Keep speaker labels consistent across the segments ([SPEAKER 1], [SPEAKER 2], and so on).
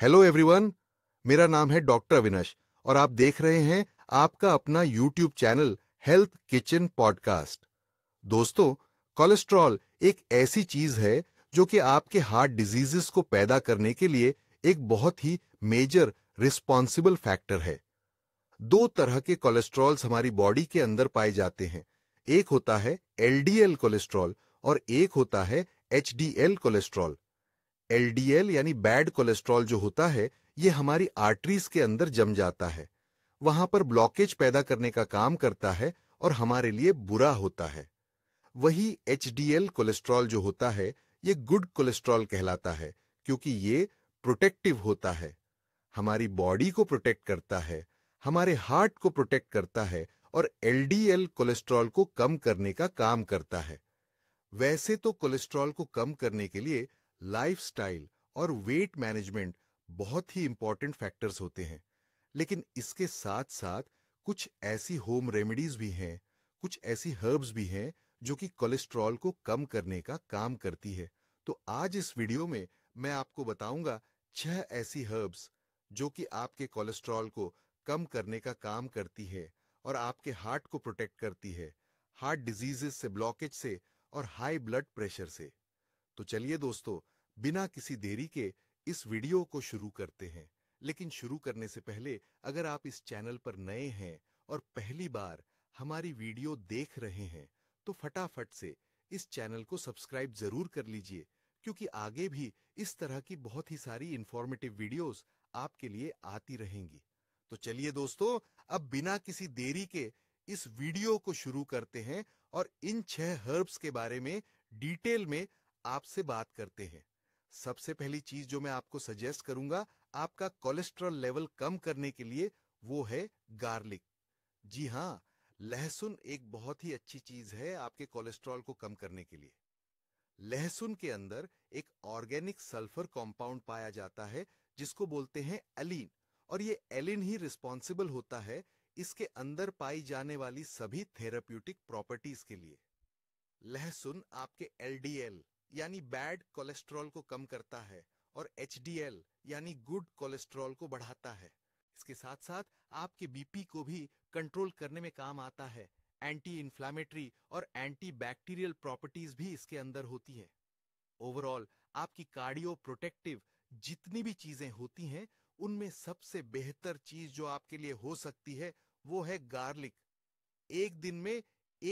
[SPEAKER 1] hello everyone मेरा नाम है डॉक्टर अविनाश और आप देख रहे हैं आपका अपना YouTube channel Health Kitchen podcast दोस्तों कोलेस्ट्रॉल एक ऐसी चीज है जो कि आपके हार्ट डिजीजेस को पैदा करने के लिए एक बहुत ही मेजर रिस्पॉन्सिबल फैक्टर है दो तरह के कोलेस्ट्रॉल्स हमारी बॉडी के अंदर पाए जाते हैं एक होता है एलडीएल कोलेस्ट्रॉल और एक होता है एचडीएल कोलेस्ट्रॉल एलडीएल यानी बैड कोलेस्ट्रॉल जो होता है ये हमारी आर्टरीज के अंदर जम जाता है वहां पर ब्लॉकेज पैदा करने का काम करता है और हमारे लिए बुरा होता है वही एच कोलेस्ट्रॉल जो होता है ये गुड कोलेस्ट्रॉल कहलाता है क्योंकि ये प्रोटेक्टिव होता है हमारी बॉडी को प्रोटेक्ट करता है हमारे हार्ट को प्रोटेक्ट करता है और एलडीएल कोलेस्ट्रॉल को कम करने का काम करता है वैसे तो कोलेस्ट्रॉल को कम करने के लिए लाइफस्टाइल और वेट मैनेजमेंट बहुत ही इंपॉर्टेंट फैक्टर्स होते हैं लेकिन इसके साथ साथ कुछ ऐसी होम रेमेडीज भी हैं कुछ ऐसी हर्ब्स भी हैं जो कि कोलेस्ट्रॉल को कम करने का काम करती है तो आज इस वीडियो में मैं आपको बताऊंगा छह ऐसी हर्ब्स जो कि आपके कोलेस्ट्रॉल को कम करने का काम करती है और आपके हार्ट को प्रोटेक्ट करती है हार्ट डिजीजेस से ब्लॉकेज से और हाई ब्लड प्रेशर से तो चलिए दोस्तों बिना किसी देरी के इस वीडियो को शुरू करते हैं लेकिन शुरू करने से पहले अगर आप इस चैनल पर नए हैं और पहली बार हमारी वीडियो देख रहे हैं तो फटाफट से इस चैनल को सब्सक्राइब जरूर कर लीजिए क्योंकि आगे भी इस तरह की बहुत ही सारी इंफॉर्मेटिव वीडियोस आपके लिए आती रहेंगी तो चलिए दोस्तों अब बिना किसी देरी के इस वीडियो को शुरू करते हैं और इन छह हर्ब्स के बारे में डिटेल में आपसे बात करते हैं सबसे पहली चीज जो मैं आपको सजेस्ट करूंगा आपका कोलेस्ट्रॉल लेवल कम करने के लिए वो है गार्लिक जी हाँ लहसुन एक बहुत ही अच्छी चीज है आपके कोलेस्ट्रॉल को कम करने के लिए लहसुन के अंदर एक ऑर्गेनिक सल्फर कंपाउंड पाया जाता है जिसको बोलते हैं एलिन और ये एलिन ही रिस्पॉन्सिबल होता है इसके अंदर पाई जाने वाली सभी थेरापटिक प्रॉपर्टीज के लिए लहसुन आपके एलडीएल यानी बैड कोलेस्ट्रॉल को कम करता है और एच यानी गुड कोलेस्ट्रॉल को बढ़ाता है इसके साथ साथ आपके बीपी को भी कंट्रोल करने में काम आता है एंटी इन्फ्लामेटरी और एंटी बैक्टीरियल प्रॉपर्टीज भी इसके अंदर होती है ओवरऑल आपकी कार्डियो प्रोटेक्टिव जितनी भी चीजें होती हैं उनमें सबसे बेहतर चीज जो आपके लिए हो सकती है वो है गार्लिक एक दिन में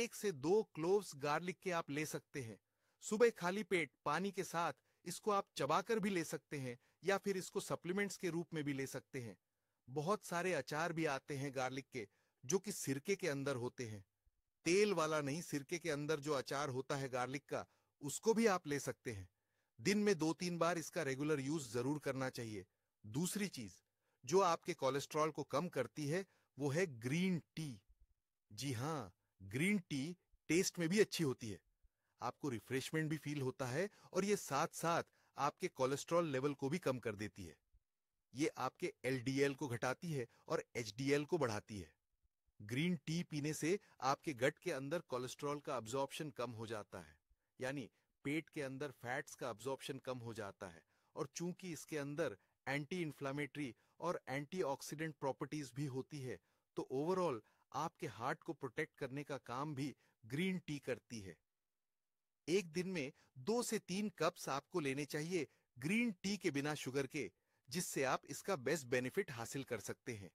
[SPEAKER 1] एक से दो क्लोव्स गार्लिक के आप ले सकते हैं सुबह खाली पेट पानी के साथ इसको आप चबाकर भी ले सकते हैं या फिर इसको सप्लीमेंट्स के रूप में भी ले सकते हैं बहुत सारे अचार भी आते हैं गार्लिक के जो कि सिरके के अंदर होते हैं तेल वाला नहीं सिरके के अंदर जो अचार होता है गार्लिक का उसको भी आप ले सकते हैं दिन में दो तीन बार इसका रेगुलर यूज जरूर करना चाहिए दूसरी चीज जो आपके कोलेस्ट्रॉल को कम करती है वो है ग्रीन टी जी हाँ ग्रीन टी टेस्ट में भी अच्छी होती है आपको रिफ्रेशमेंट भी फील होता है और ये साथ साथ आपके कोलेस्ट्रॉल लेवल को भी कम कर देती है ये आपके एलडीएल को घटाती है और एचडीएल को बढ़ाती है ग्रीन टी पीने से आपके गट के अंदर कोलेस्ट्रॉल का अब्जॉर्प्शन कम हो जाता है यानी पेट के अंदर फैट्स का अब्जॉर्प्शन कम हो जाता है और चूंकि इसके अंदर एंटी इन्फ्लामेटरी और एंटीऑक्सीडेंट प्रॉपर्टीज भी होती है तो ओवरऑल आपके हार्ट को प्रोटेक्ट करने का काम भी ग्रीन टी करती है एक दिन में दो से तीन कप्स आपको लेने चाहिए ग्रीन टी के बिना शुगर के जिससे आप इसका बेस्ट बेनिफिट हासिल कर सकते हैं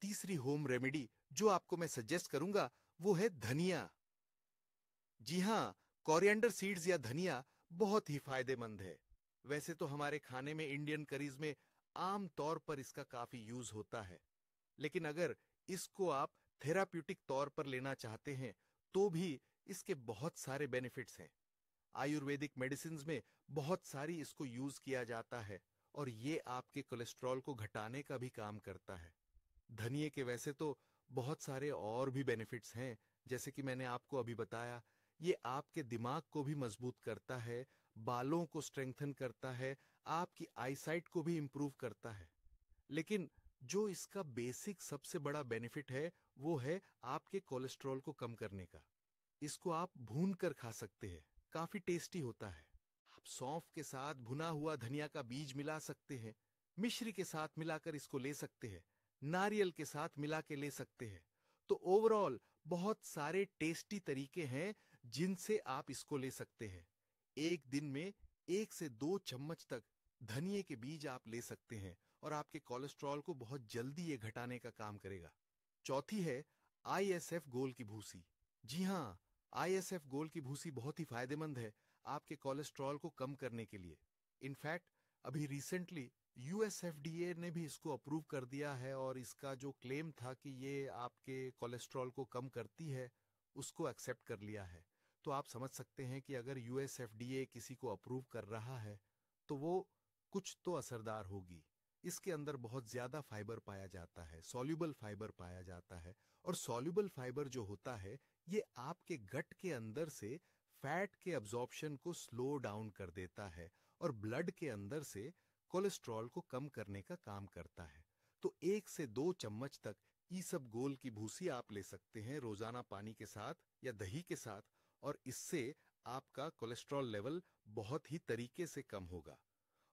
[SPEAKER 1] तीसरी होम रेमेडी जो आपको मैं सजेस्ट करूंगा वो है धनिया जी हाँ कोरिएंडर सीड्स या धनिया बहुत ही फायदेमंद है वैसे तो हमारे खाने में इंडियन करीज में आम तौर पर इसका काफी यूज होता है लेकिन अगर इसको आप थेराप्यूटिक तौर पर लेना चाहते हैं तो भी इसके बहुत सारे बेनिफिट्स हैं आयुर्वेदिक मेडिसिन में बहुत सारी इसको यूज किया जाता है और ये आपके कोलेस्ट्रॉल को घटाने का भी काम करता है धनिए के वैसे तो बहुत सारे और भी बेनिफिट्स हैं जैसे कि मैंने आपको अभी बताया ये आपके दिमाग को भी मजबूत करता है बालों को स्ट्रेंथन करता है आपकी आईसाइट को भी इम्प्रूव करता है लेकिन जो इसका बेसिक सबसे बड़ा बेनिफिट है वो है आपके कोलेस्ट्रॉल को कम करने का इसको आप भून कर खा सकते हैं काफी टेस्टी होता है आप सौंफ के साथ भुना हुआ धनिया का बीज मिला सकते हैं मिश्री के साथ मिलाकर इसको ले सकते हैं नारियल के साथ मिला के ले सकते हैं तो ओवरऑल बहुत सारे टेस्टी तरीके हैं जिनसे आप इसको ले सकते हैं एक दिन में एक से दो चम्मच तक धनिए के बीज आप ले सकते हैं और आपके कोलेस्ट्रॉल को बहुत जल्दी ये घटाने का काम करेगा चौथी है आईएसएफ गोल की भूसी जी हाँ आईएसएफ गोल की भूसी बहुत ही फायदेमंद है आपके कोलेस्ट्रॉल को कम करने के लिए इनफैक्ट अभी रिसेंटली यूएसएफडीए ने भी इसको अप्रूव कर दिया है और इसका जो क्लेम था कि ये आपके कोलेस्ट्रॉल को कम करती है उसको एक्सेप्ट कर लिया है तो आप समझ सकते हैं कि अगर यूएसएफडीए किसी को अप्रूव कर रहा है तो वो कुछ तो असरदार होगी इसके अंदर बहुत ज्यादा फाइबर पाया जाता है सॉल्यूबल फाइबर पाया जाता है और सॉल्यूबल फाइबर जो होता है ये आपके गट के अंदर से फैट के एब्जॉर्प्शन को स्लो डाउन कर देता है और ब्लड के अंदर से कोलेस्ट्रॉल को कम करने का काम करता है तो एक से दो चम्मच तक ई सब गोल की भूसी आप ले सकते हैं रोजाना पानी के साथ या दही के साथ और इससे आपका कोलेस्ट्रॉल लेवल बहुत ही तरीके से कम होगा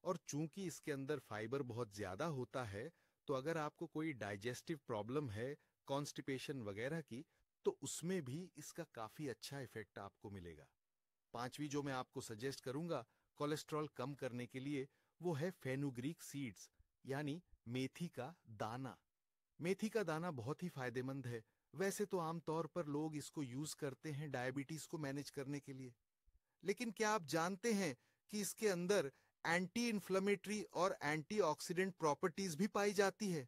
[SPEAKER 1] और चूंकि इसके अंदर फाइबर बहुत ज्यादा होता है तो अगर आपको कोई डाइजेस्टिव प्रॉब्लम है कॉन्स्टिपेशन वगैरह की तो उसमें भी इसका काफी अच्छा इफेक्ट आपको मिलेगा पांचवी जो मैं आपको सजेस्ट करूंगा कोलेस्ट्रॉल कम करने के लिए वो है फेनुग्रीक सीड्स यानी मेथी का दाना मेथी का दाना बहुत ही फायदेमंद है वैसे तो आमतौर पर लोग इसको यूज करते हैं डायबिटीज को मैनेज करने के लिए लेकिन क्या आप जानते हैं कि इसके अंदर एंटी इन्फ्लेमेटरी और एंटीऑक्सीडेंट प्रॉपर्टीज भी पाई जाती है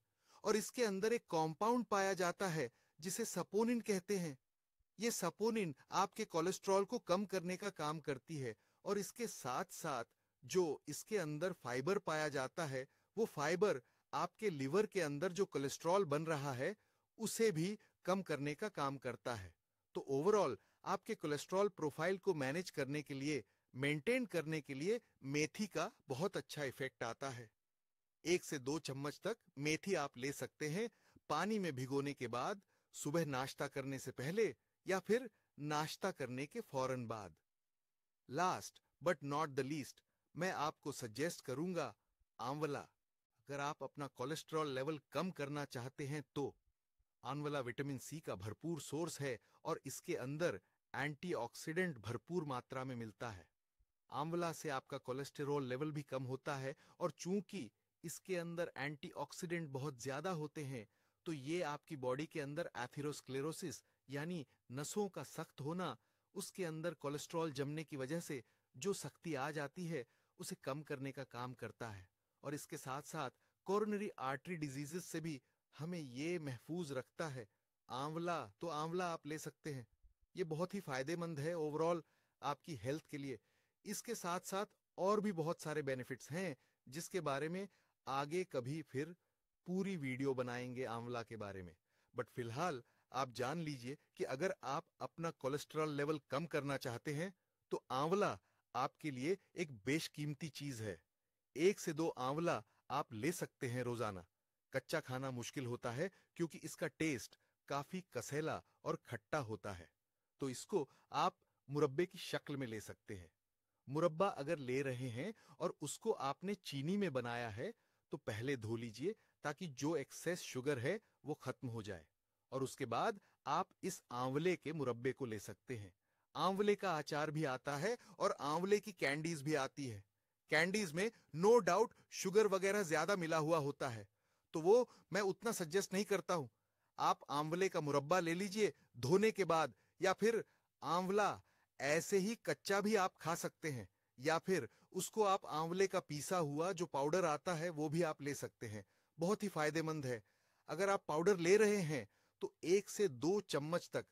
[SPEAKER 1] और इसके अंदर एक कॉम्पाउंड पाया जाता है जिसे सपोनिन कहते हैं ये सपोनिन आपके कोलेस्ट्रॉल को कम करने का काम करती है और इसके साथ साथ जो इसके अंदर फाइबर पाया जाता है वो फाइबर आपके लिवर के अंदर जो कोलेस्ट्रॉल बन रहा है उसे भी कम करने का काम करता है तो ओवरऑल आपके कोलेस्ट्रॉल प्रोफाइल को मैनेज करने के लिए मेंटेन करने के लिए मेथी का बहुत अच्छा इफेक्ट आता है एक से दो चम्मच तक मेथी आप ले सकते हैं पानी में भिगोने के बाद सुबह नाश्ता करने से पहले या फिर नाश्ता करने के फौरन बाद last but not the least मैं आपको सजेस्ट करूंगा आंवला अगर आप अपना कोलेस्ट्रॉल लेवल कम करना चाहते हैं तो आंवला विटामिन सी का भरपूर सोर्स है और इसके अंदर एंटीऑक्सीडेंट भरपूर मात्रा में मिलता है आंवला से आपका कोलेस्टेरॉल लेवल भी कम होता है और चूंकि इसके अंदर एंटीऑक्सीडेंट बहुत ज्यादा होते हैं तो ये आपकी बॉडी के अंदर एथिरोस्क्लेरोसिस यानी नसों का सख्त होना उसके अंदर कोलेस्ट्रॉल जमने की वजह से जो सख्ती आ जाती है उसे कम करने का काम करता है और इसके साथ साथ कोरोनरी आर्टरी डिजीजेस से भी हमें ये महफूज रखता है आंवला तो आंवला आप ले सकते हैं ये बहुत ही फायदेमंद है ओवरऑल आपकी हेल्थ के लिए इसके साथ साथ और भी बहुत सारे बेनिफिट्स हैं जिसके बारे में आगे कभी फिर पूरी वीडियो बनाएंगे आंवला के बारे में बट फिलहाल आप जान लीजिए कि अगर आप अपना कोलेस्ट्रॉल लेवल कम करना चाहते हैं तो आंवला आपके लिए एक बेशकीमती चीज है एक से दो आंवला आप ले सकते हैं रोजाना कच्चा खाना मुश्किल होता है क्योंकि इसका टेस्ट काफी कसैला और खट्टा होता है तो इसको आप मुरब्बे की शक्ल में ले सकते हैं मुरब्बा अगर ले रहे हैं और उसको आपने चीनी में बनाया है तो पहले धो लीजिए ताकि जो एक्सेस शुगर है वो खत्म हो जाए और उसके बाद आप इस आंवले के मुरब्बे को ले सकते हैं आंवले का आचार भी आता है और आंवले की कैंडीज भी आती है कैंडीज में नो डाउट शुगर वगैरह ज्यादा मिला हुआ होता है तो वो मैं उतना सजेस्ट नहीं करता हूं आप आंवले का मुरब्बा ले लीजिए धोने के बाद या फिर आंवला ऐसे ही कच्चा भी आप खा सकते हैं या फिर उसको आप आंवले का पीसा हुआ जो पाउडर आता है वो भी आप ले सकते हैं बहुत ही फायदेमंद है अगर आप पाउडर ले रहे हैं तो एक से दो चम्मच तक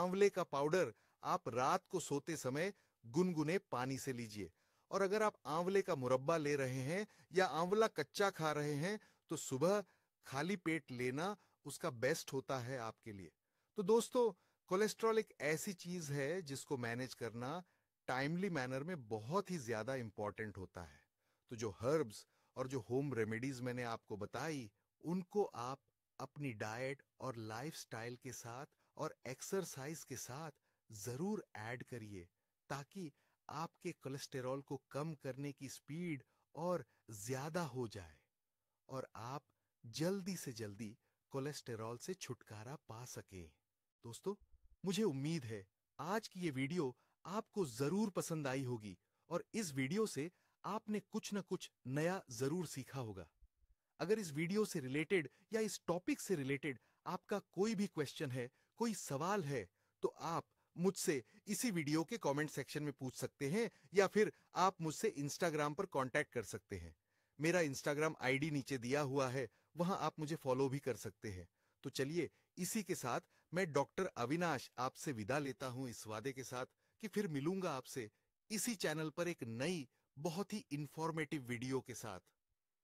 [SPEAKER 1] आंवले का पाउडर आप रात को सोते समय गुनगुने पानी से लीजिए और अगर आप आंवले का मुरब्बा ले रहे हैं या आंवला कच्चा खा रहे हैं तो सुबह खाली पेट लेना उसका बेस्ट होता है आपके लिए तो दोस्तों कोलेस्ट्रॉल एक ऐसी चीज है जिसको मैनेज करना टाइमली मैनर में बहुत ही ज्यादा इंपॉर्टेंट होता है तो जो हर्ब्स और जो होम रेमेडीज मैंने आपको बताई उनको आप अपनी डाइट और लाइफस्टाइल के साथ और एक्सरसाइज के साथ जरूर ऐड करिए ताकि आपके कोलेस्टेरॉल को कम करने की स्पीड और ज्यादा हो जाए और आप जल्दी से जल्दी कोलेस्टेरॉल से छुटकारा पा सके दोस्तों मुझे उम्मीद है आज की ये वीडियो आपको जरूर पसंद आई होगी और इस वीडियो से आपने कुछ न कुछ नया जरूर सीखा होगा अगर इस वीडियो से रिलेटेड या इस टॉपिक से रिलेटेड आपका कोई भी क्वेश्चन है कोई सवाल है तो आप मुझसे इसी वीडियो के कमेंट सेक्शन में पूछ सकते हैं या फिर आप मुझसे इंस्टाग्राम पर कांटेक्ट कर सकते हैं मेरा इंस्टाग्राम आईडी नीचे दिया हुआ है वहां आप मुझे फॉलो भी कर सकते हैं तो चलिए इसी के साथ मैं डॉक्टर अविनाश आपसे विदा लेता हूं इस वादे के साथ कि फिर मिलूंगा आपसे इसी चैनल पर एक नई बहुत ही इंफॉर्मेटिव वीडियो के साथ